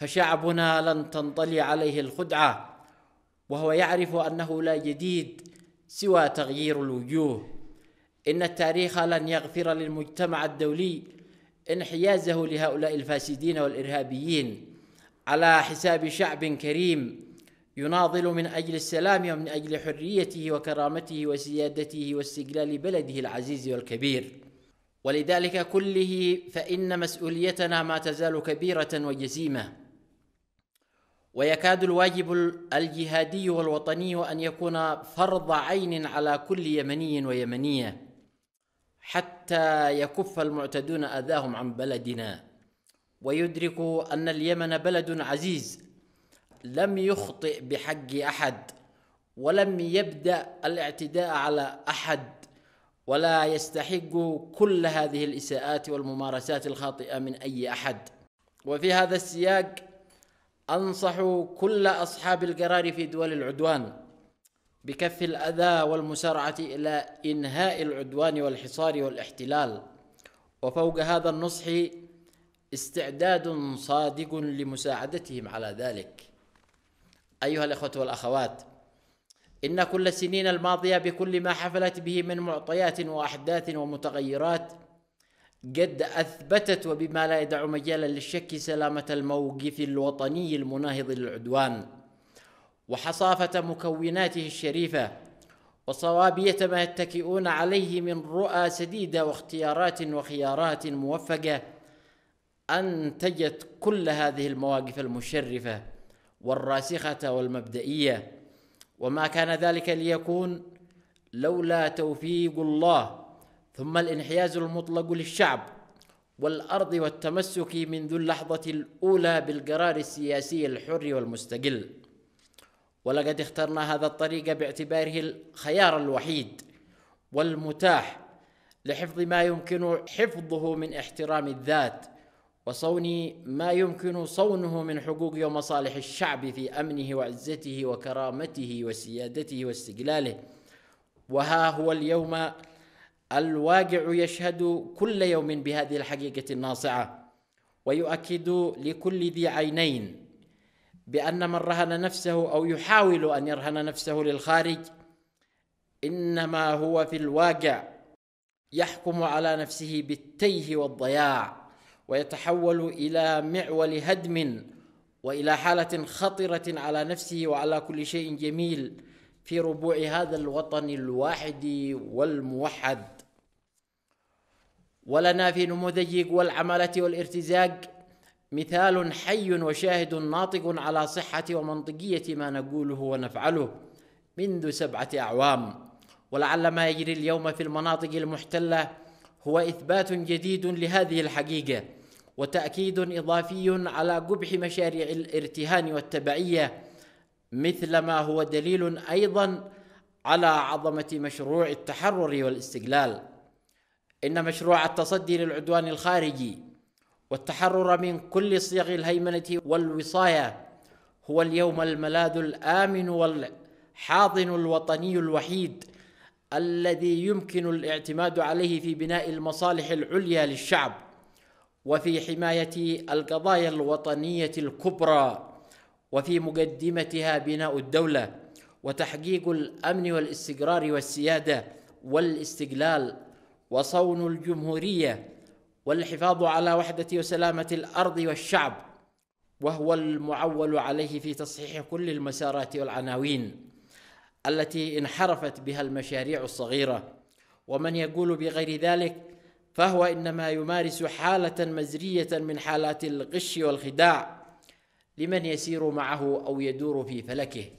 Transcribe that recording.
فشعبنا لن تنطلي عليه الخدعه وهو يعرف انه لا جديد سوى تغيير الوجوه ان التاريخ لن يغفر للمجتمع الدولي انحيازه لهؤلاء الفاسدين والارهابيين على حساب شعب كريم يناضل من اجل السلام ومن اجل حريته وكرامته وسيادته واستقلال بلده العزيز والكبير ولذلك كله فان مسؤوليتنا ما تزال كبيره وجسيمه ويكاد الواجب الجهادي والوطني أن يكون فرض عين على كل يمني ويمنية حتى يكف المعتدون أذاهم عن بلدنا ويدركوا أن اليمن بلد عزيز لم يخطئ بحق أحد ولم يبدأ الاعتداء على أحد ولا يستحق كل هذه الإساءات والممارسات الخاطئة من أي أحد وفي هذا السياق أنصح كل أصحاب القرار في دول العدوان بكف الأذى والمسارعة إلى إنهاء العدوان والحصار والاحتلال وفوق هذا النصح استعداد صادق لمساعدتهم على ذلك أيها الأخوة والأخوات إن كل السنين الماضية بكل ما حفلت به من معطيات وأحداث ومتغيرات قد أثبتت وبما لا يدع مجالا للشك سلامة الموقف الوطني المناهض للعدوان وحصافة مكوناته الشريفة وصوابية ما يتكئون عليه من رؤى سديدة واختيارات وخيارات موفقة أنتجت كل هذه المواقف المشرفة والراسخة والمبدئية وما كان ذلك ليكون لولا توفيق الله ثم الانحياز المطلق للشعب والأرض والتمسك منذ اللحظة الأولى بالقرار السياسي الحر والمستقل ولقد اخترنا هذا الطريق باعتباره الخيار الوحيد والمتاح لحفظ ما يمكن حفظه من احترام الذات وصون ما يمكن صونه من حقوق ومصالح الشعب في امنه وعزته وكرامته وسيادته واستقلاله وها هو اليوم الواقع يشهد كل يوم بهذه الحقيقة الناصعة ويؤكد لكل ذي عينين بأن من رهن نفسه أو يحاول أن يرهن نفسه للخارج إنما هو في الواقع يحكم على نفسه بالتيه والضياع ويتحول إلى معول هدم وإلى حالة خطرة على نفسه وعلى كل شيء جميل في ربوع هذا الوطن الواحد والموحد ولنا في نموذج والعمالة والارتزاق مثال حي وشاهد ناطق على صحة ومنطقية ما نقوله ونفعله منذ سبعة أعوام ولعل ما يجري اليوم في المناطق المحتلة هو إثبات جديد لهذه الحقيقة وتأكيد إضافي على قبح مشاريع الارتهان والتبعية مثل ما هو دليل ايضا على عظمه مشروع التحرر والاستقلال ان مشروع التصدي للعدوان الخارجي والتحرر من كل صيغ الهيمنه والوصايه هو اليوم الملاذ الامن والحاضن الوطني الوحيد الذي يمكن الاعتماد عليه في بناء المصالح العليا للشعب وفي حمايه القضايا الوطنيه الكبرى وفي مقدمتها بناء الدولة وتحقيق الأمن والاستقرار والسيادة والاستقلال وصون الجمهورية والحفاظ على وحدة وسلامة الأرض والشعب وهو المعول عليه في تصحيح كل المسارات والعناوين التي انحرفت بها المشاريع الصغيرة ومن يقول بغير ذلك فهو إنما يمارس حالة مزرية من حالات الغش والخداع لمن يسير معه او يدور في فلكه